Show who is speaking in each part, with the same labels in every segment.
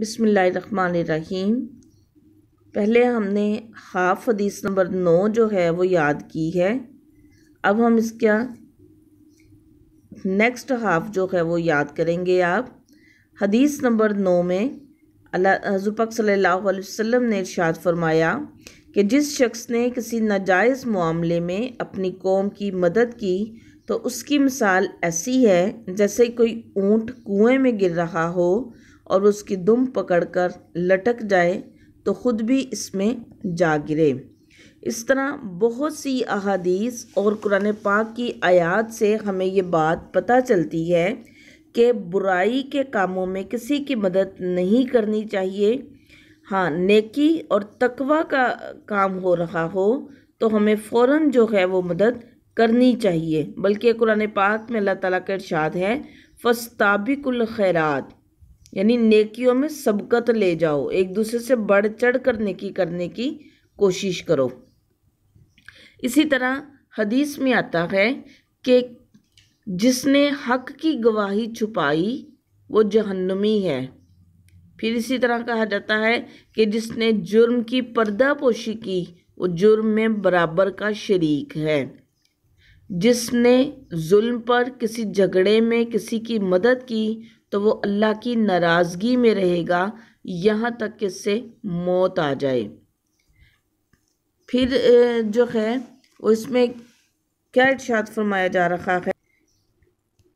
Speaker 1: बिसमीम पहले हमने हाफ हदीस नंबर नौ जो है वो याद की है अब हम इसका नेक्स्ट हाफ जो है वो याद करेंगे आप हदीस नंबर नौ में अल्लाजुपक सल्ला वसम ने इर्शाद फरमाया कि जिस शख्स ने किसी नाजायज़ मामले में अपनी कौम की मदद की तो उसकी मिसाल ऐसी है जैसे कोई ऊँट कुएँ में गिर रहा हो और उसकी दुम पकड़कर लटक जाए तो ख़ुद भी इसमें जा गिरे इस तरह बहुत सी अहादीस और कुरान पाक की आयात से हमें ये बात पता चलती है कि बुराई के कामों में किसी की मदद नहीं करनी चाहिए हाँ नेकी और तकवा का काम हो रहा हो तो हमें फौरन जो है वो मदद करनी चाहिए बल्कि कुरान पाक में अल्लाह ताला का इरशाद है फ़स्ताबिकुल खैरात यानी नेकियों में सबकत ले जाओ एक दूसरे से बढ़ चढ़ कर की करने की कोशिश करो इसी तरह हदीस में आता है कि जिसने हक की गवाही छुपाई वो जहन्नुमी है फिर इसी तरह कहा जाता है कि जिसने जुर्म की पर्दापोशी की वो जुर्म में बराबर का शरीक है जिसने जुल्म पर किसी झगड़े में किसी की मदद की तो वो अल्लाह की नाराज़गी में रहेगा यहाँ तक कि से मौत आ जाए फिर जो है वो इसमें क्या इर्शाद फरमाया जा रहा है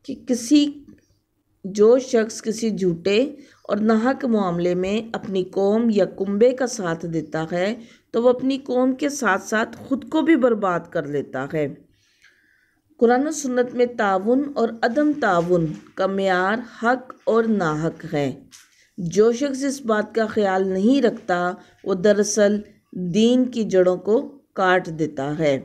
Speaker 1: कि किसी जो शख्स किसी झूठे और नाहक मामले में अपनी कौम या कुंबे का साथ देता है तो वह अपनी कौम के साथ साथ ख़ुद को भी बर्बाद कर लेता है कुरान सुन्नत में ताउन और अदम ताउन का मैार हक और नाहक है जो शख्स इस बात का ख्याल नहीं रखता वो दरअसल दीन की जड़ों को काट देता है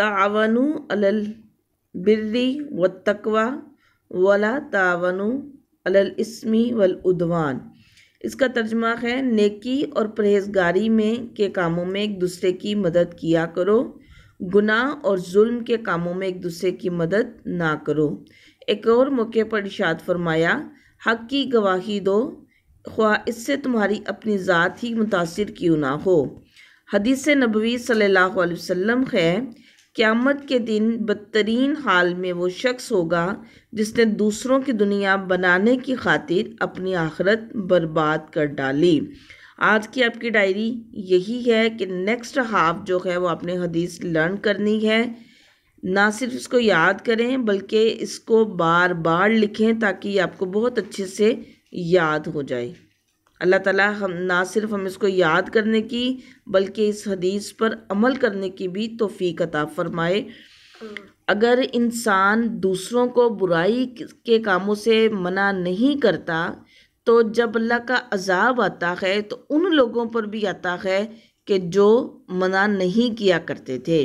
Speaker 1: तावन अलल व तकवा वला तावन अलल इसमी वल उदवान इसका तर्जमा है नेकी और परहेजगारी में के कामों में एक दूसरे की मदद किया करो गुनाह और जुल्म के कामों में एक दूसरे की मदद ना करो एक और मौके पर इशाद फरमाया हक की गवाही दो ख्वा इससे तुम्हारी अपनी ज़ात ही मुतासर क्यों ना हो हदीस नबवी सल्लल्लाहु अलैहि वसल्लम है क़्यामत के दिन बदतरीन हाल में वो शख्स होगा जिसने दूसरों की दुनिया बनाने की खातिर अपनी आखरत बर्बाद कर डाली आज की आपकी डायरी यही है कि नेक्स्ट हाफ जो है वो आपने हदीस लर्न करनी है ना सिर्फ इसको याद करें बल्कि इसको बार बार लिखें ताकि आपको बहुत अच्छे से याद हो जाए अल्लाह ताला हम ना सिर्फ हम इसको याद करने की बल्कि इस हदीस पर अमल करने की भी तोफ़ी अता फ़रमाए अगर इंसान दूसरों को बुराई के कामों से मना नहीं करता तो जब अल्लाह का अजाब आता है तो उन लोगों पर भी आता है कि जो मना नहीं किया करते थे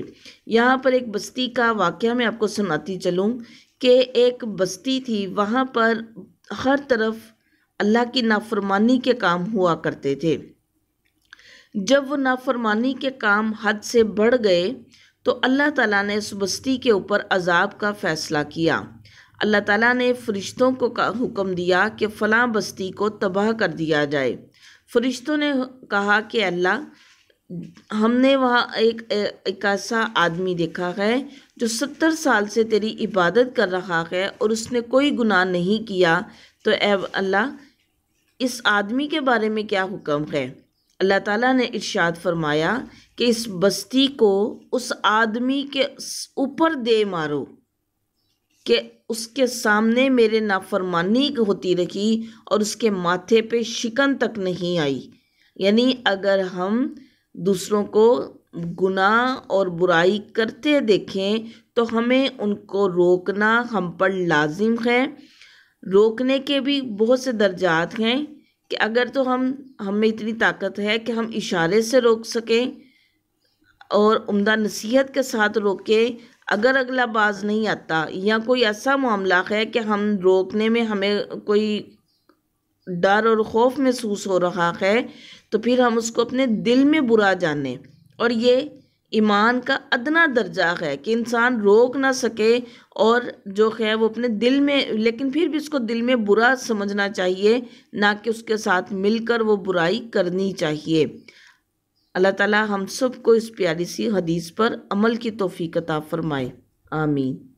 Speaker 1: यहाँ पर एक बस्ती का वाक़ मैं आपको सुनाती चलूँ कि एक बस्ती थी वहाँ पर हर तरफ अल्लाह की नाफरमानी के काम हुआ करते थे जब वो नाफरमानी के काम हद से बढ़ गए तो अल्लाह ताला ने इस बस्ती के ऊपर अजाब का फ़ैसला किया अल्लाह ताला ने फ़रिश्तों को का हुक्म दिया कि फ़लाँ बस्ती को तबाह कर दिया जाए फ़रिश्तों ने कहा कि अल्लाह हमने वहाँ एक एक ऐसा आदमी देखा है जो सत्तर साल से तेरी इबादत कर रहा है और उसने कोई गुनाह नहीं किया तो अल्लाह इस आदमी के बारे में क्या हुक्म है अल्लाह ताला ने इरशाद फरमाया कि इस बस्ती को उस आदमी के ऊपर दे मारो कि उसके सामने मेरे नाफरमानी होती रही और उसके माथे पे शिकन तक नहीं आई यानी अगर हम दूसरों को गुनाह और बुराई करते देखें तो हमें उनको रोकना हम पर लाजिम है रोकने के भी बहुत से दर्जात हैं कि अगर तो हम हम में इतनी ताकत है कि हम इशारे से रोक सकें और उम्दा नसीहत के साथ रोकें अगर अगला बाज नहीं आता या कोई ऐसा मामला है कि हम रोकने में हमें कोई डर और ख़ौफ महसूस हो रहा है तो फिर हम उसको अपने दिल में बुरा जाने और ये ईमान का अदना दर्जा है कि इंसान रोक ना सके और जो है वो अपने दिल में लेकिन फिर भी उसको दिल में बुरा समझना चाहिए ना कि उसके साथ मिलकर वो बुराई करनी चाहिए अल्लाह ताला हम सब को इस प्यारी सी हदीस पर अमल की तोफ़ी कता फ़रमाए आमीन